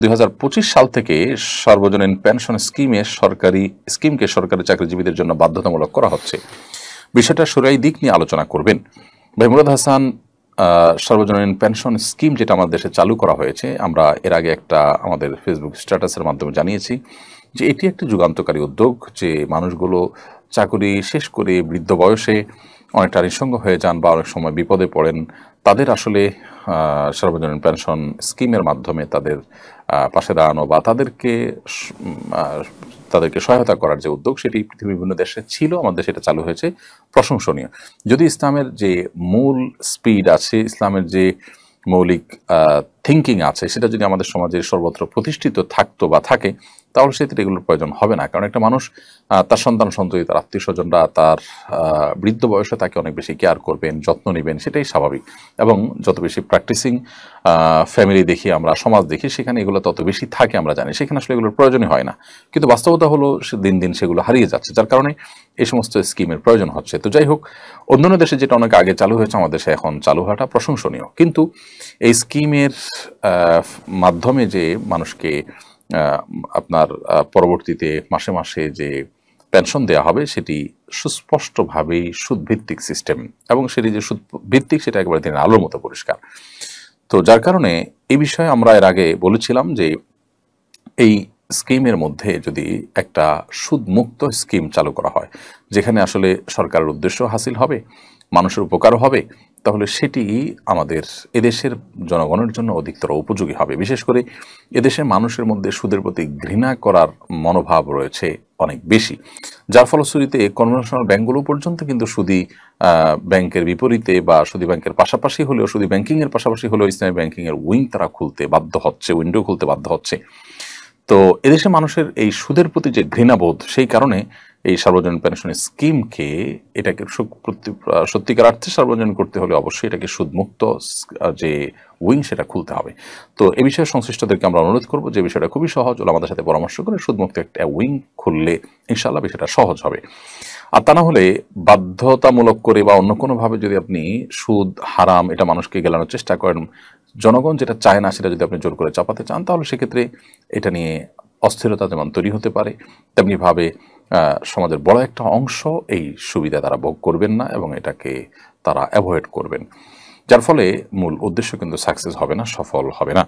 দুই সাল থেকে সর্বজনীন পেনশন স্কিমে সরকারি স্কিমকে সরকারি চাকরিজীবীদের জন্য বাধ্যতামূলক করা হচ্ছে বিষয়টা সুরাই দিক নিয়ে আলোচনা করবেন মেহমুরাদ হাসান সর্বজনীন পেনশন স্কিম যেটা আমাদের দেশে চালু করা হয়েছে আমরা এর আগে একটা আমাদের ফেসবুক স্ট্যাটাসের মাধ্যমে জানিয়েছি যে এটি একটি যুগান্তকারী উদ্যোগ যে মানুষগুলো চাকরি শেষ করে বৃদ্ধ বয়সে অনেকটা নিঃসঙ্গ হয়ে যান বা অনেক সময় বিপদে পড়েন তাদের আসলে সর্বজনীন পেনশন স্কিমের মাধ্যমে তাদের পাশে দাঁড়ানো বা তাদেরকে তাদেরকে সহায়তা করার যে উদ্যোগ সেটি পৃথিবীর বিভিন্ন দেশে ছিল আমাদের সেটা চালু হয়েছে প্রশংসনীয় যদি ইসলামের যে মূল স্পিড আছে ইসলামের যে মৌলিক থিঙ্কিং আছে সেটা যদি আমাদের সমাজে সর্বত্র প্রতিষ্ঠিত থাকতো বা থাকে তাহলে সেক্ষেত্রে এগুলোর প্রয়োজন হবে না কারণ একটা মানুষ তার সন্তান সন্ততি তার আত্মীয় স্বজনরা তার বৃদ্ধ বয়সে তাকে অনেক বেশি কেয়ার করবেন যত্ন নেবেন সেটাই স্বাভাবিক এবং যত বেশি প্র্যাকটিসিং ফ্যামিলি দেখি আমরা সমাজ দেখি সেখানে এগুলো তত বেশি থাকে আমরা জানি সেখানে আসলে এগুলোর প্রয়োজনই হয় না কিন্তু বাস্তবতা হলো দিন দিন সেগুলো হারিয়ে যাচ্ছে যার কারণে এই সমস্ত স্কিমের প্রয়োজন হচ্ছে তো যাই হোক অন্যান্য দেশে যেটা অনেক আগে চালু হয়েছে আমাদের দেশে এখন চালু হওয়াটা প্রশংসনীয় কিন্তু এই স্কিমের মাধ্যমে যে মানুষকে আপনার পরবর্তীতে মাসে মাসে যে পেনশন দেওয়া হবে সেটি সুস্পষ্টভাবেই সুদভিত্তিক সিস্টেম এবং সেটি যে সুদভিত্তিক সেটা একবারে দিন আলোর মতো পরিষ্কার তো যার কারণে এই বিষয়ে আমরা এর আগে বলেছিলাম যে এই স্কিমের মধ্যে যদি একটা সুদমুক্ত স্কিম চালু করা হয় যেখানে আসলে সরকারের উদ্দেশ্য হাসিল হবে মানুষের উপকার হবে তাহলে সেটি আমাদের এদেশের জনগণের জন্য অধিকতর উপযোগী হবে বিশেষ করে এদেশে মানুষের মধ্যে সুদের প্রতি ঘৃণা করার মনোভাব রয়েছে অনেক বেশি যার ফলশ্রুতিতে কনভেনশনাল ব্যাঙ্কগুলো পর্যন্ত কিন্তু সুদী ব্যাংকের বিপরীতে বা সুদী ব্যাংকের পাশাপাশি হলেও সুদী ব্যাংকিংয়ের পাশাপাশি হলেও ইসলামী ব্যাংকিংয়ের উইং তারা খুলতে বাধ্য হচ্ছে উইন্ডো খুলতে বাধ্য হচ্ছে তো এদেশে মানুষের এই সুদের প্রতি যে ঘৃণাবোধ সেই কারণে এই সার্বজনীন পেনশন স্কিমকে এটাকে সত্যিকার অর্থে সার্বজনীন করতে হলে অবশ্যই এটাকে সুদমুক্ত যে উইং সেটা খুলতে হবে তো এ বিষয়ে সংশ্লিষ্টদেরকে আমরা অনুরোধ করবো যে বিষয়টা খুবই সহজ ওলা আমাদের সাথে পরামর্শ করে সুদমুক্ত একটা উইং খুললে ইনশাল্লাহ বিষয়টা সহজ হবে আর তা না হলে বাধ্যতামূলক করে বা অন্য কোনোভাবে যদি আপনি সুদ হারাম এটা মানুষকে গেলানোর চেষ্টা করেন জনগণ যেটা চায় না সেটা যদি আপনি জোর করে চাপাতে চান তাহলে সেক্ষেত্রে এটা নিয়ে অস্থিরতা যেমন তৈরি হতে পারে তেমনিভাবে সমাজের বড় একটা অংশ এই সুবিধা তারা ভোগ করবেন না এবং এটাকে তারা অ্যাভয়েড করবেন যার ফলে মূল উদ্দেশ্য কিন্তু সাকসেস হবে না সফল হবে না